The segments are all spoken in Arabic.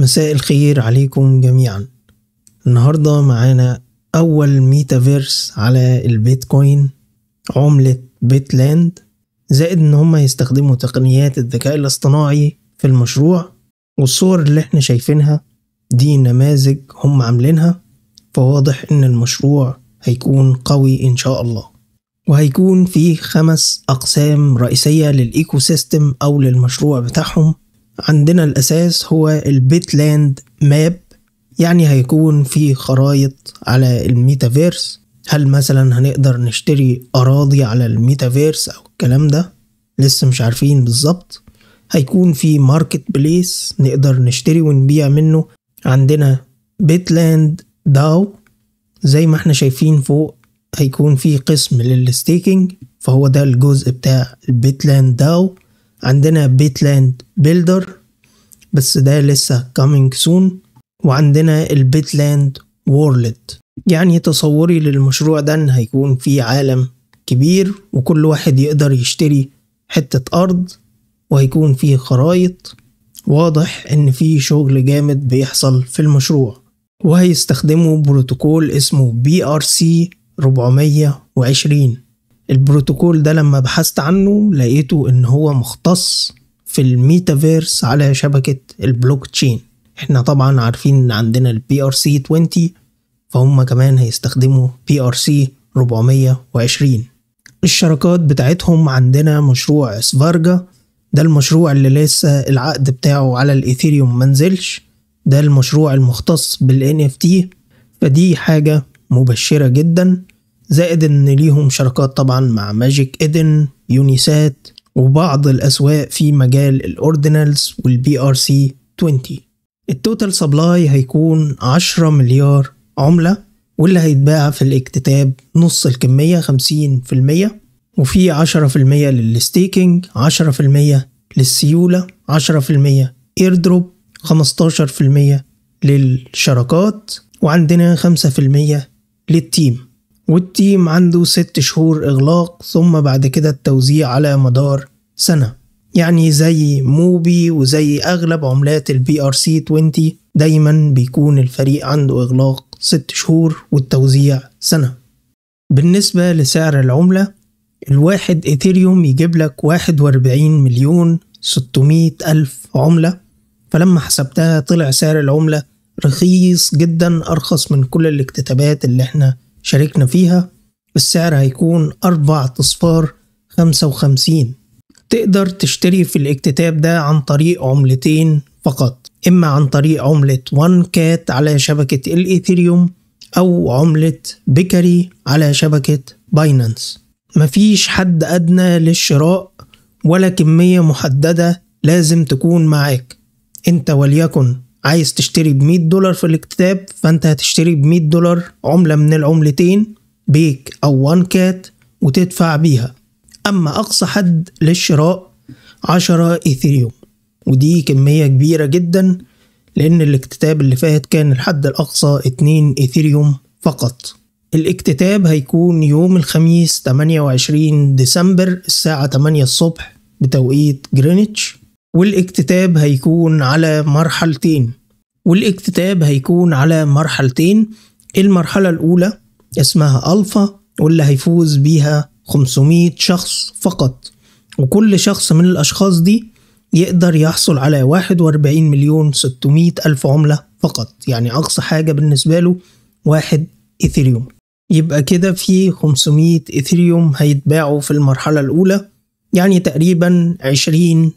مساء الخير عليكم جميعا النهاردة معانا أول ميتافيرس على البيتكوين عملة بيتلاند زائد إن هما يستخدموا تقنيات الذكاء الاصطناعي في المشروع والصور اللي احنا شايفينها دي نماذج هم عاملينها فواضح إن المشروع هيكون قوي إن شاء الله وهيكون فيه خمس أقسام رئيسية للإيكو سيستم أو للمشروع بتاعهم عندنا الأساس هو البيت لاند ماب يعني هيكون في خرايط على الميتافيرس هل مثلا هنقدر نشتري أراضي على الميتافيرس أو الكلام ده لسه مش عارفين بالظبط هيكون في ماركت بليس نقدر نشتري ونبيع منه عندنا بيتلاند داو زي ما احنا شايفين فوق هيكون في قسم للستيكينج فهو ده الجزء بتاع البيتلاند داو عندنا بيت لاند بيلدر بس ده لسه coming soon وعندنا البيت لاند وورلد يعني تصوري للمشروع ده ان هيكون في عالم كبير وكل واحد يقدر يشتري حتة أرض وهيكون فيه خرايط واضح إن في شغل جامد بيحصل في المشروع وهيستخدموا بروتوكول اسمه BRC 420 البروتوكول ده لما بحثت عنه لقيته ان هو مختص في الميتافيرس على شبكة البلوك تشين احنا طبعا عارفين ان عندنا البي ار سي 20 فهم كمان هيستخدموا بي ار سي 420 الشراكات بتاعتهم عندنا مشروع سفارجا ده المشروع اللي لسه العقد بتاعه على الايثيريوم منزلش ده المشروع المختص اف NFT فدي حاجة مبشرة جدا زائد ان ليهم شراكات طبعا مع ماجيك ايدن يونيسات وبعض الاسواق في مجال الاوردينالز والبي ار سي 20 التوتال سبلاي هيكون 10 مليار عملة واللي هيتباع في الاكتتاب نص الكمية 50% وفي 10% للستيكينج 10% للسيولة 10% ايردروب 15% للشراكات وعندنا 5% للتيم والتيم عنده ست شهور إغلاق ثم بعد كده التوزيع على مدار سنة يعني زي موبي وزي أغلب عملات البي ار سي 20 دايما بيكون الفريق عنده إغلاق ست شهور والتوزيع سنة بالنسبة لسعر العملة الواحد إيثيريوم يجيب لك 41 مليون 600 ألف عملة فلما حسبتها طلع سعر العملة رخيص جدا أرخص من كل الاكتتابات اللي احنا شاركنا فيها السعر هيكون أربع أصفار خمسة وخمسين تقدر تشتري في الاكتتاب ده عن طريق عملتين فقط إما عن طريق عملة وان كات على شبكة الإيثيريوم أو عملة بيكري على شبكة باينانس مفيش حد أدنى للشراء ولا كمية محددة لازم تكون معاك انت وليكن عايز تشتري ب 100 دولار في الكتاب فانت هتشتري ب 100 دولار عملة من العملتين بيك او وان كات وتدفع بيها اما اقصى حد للشراء 10 ايثيريوم ودي كمية كبيرة جدا لان الاكتتاب اللي فات كان الحد الاقصى 2 ايثيريوم فقط الاكتتاب هيكون يوم الخميس 28 ديسمبر الساعة 8 الصبح بتوقيت جرينتش والاكتتاب هيكون على مرحلتين والاكتتاب هيكون على مرحلتين المرحلة الأولى اسمها ألفا واللي هيفوز بيها 500 شخص فقط وكل شخص من الأشخاص دي يقدر يحصل على 41 مليون 600 ألف عملة فقط يعني أقصى حاجة بالنسبة له واحد إثيريوم يبقى كده في 500 إثيريوم هيتباعوا في المرحلة الأولى يعني تقريبا 20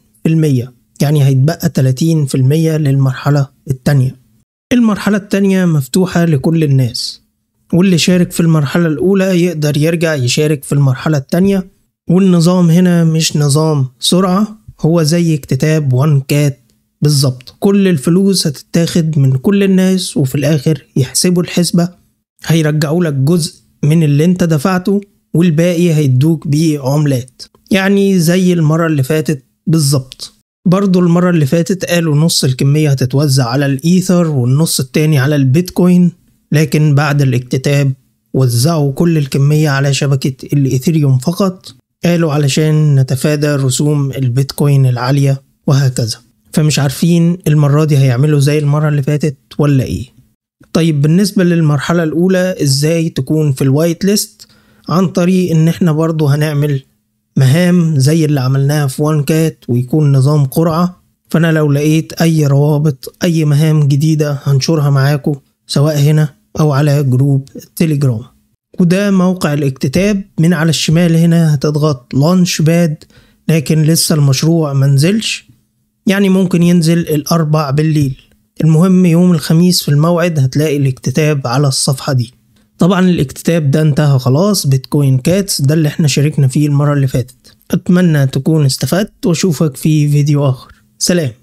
يعني هيتبقى 30% للمرحلة التانية المرحلة التانية مفتوحة لكل الناس واللي شارك في المرحلة الأولى يقدر يرجع يشارك في المرحلة التانية والنظام هنا مش نظام سرعة هو زي اكتتاب وان كات بالظبط كل الفلوس هتتاخد من كل الناس وفي الآخر يحسبوا الحسبة هيرجعوا لك جزء من اللي انت دفعته والباقي هيدوك بيه عملات يعني زي المرة اللي فاتت بالظبط برضو المرة اللي فاتت قالوا نص الكمية هتتوزع على الإيثر والنص التاني على البيتكوين لكن بعد الاكتتاب وزعوا كل الكمية على شبكة الإيثيريوم فقط قالوا علشان نتفادى رسوم البيتكوين العالية وهكذا فمش عارفين المرة دي هيعملوا زي المرة اللي فاتت ولا إيه طيب بالنسبة للمرحلة الأولى إزاي تكون في الوايت ليست عن طريق إن إحنا برضو هنعمل مهام زي اللي عملناها في وان كات ويكون نظام قرعة فأنا لو لقيت أي روابط أي مهام جديدة هنشرها معاكم سواء هنا أو على جروب التليجرام وده موقع الاكتتاب من على الشمال هنا هتضغط لانش باد لكن لسه المشروع منزلش يعني ممكن ينزل الأربع بالليل المهم يوم الخميس في الموعد هتلاقي الاكتتاب على الصفحة دي طبعا الاكتتاب ده انتهى خلاص بيتكوين كاتس ده اللي احنا شاركنا فيه المرة اللي فاتت اتمنى تكون استفدت واشوفك في فيديو اخر سلام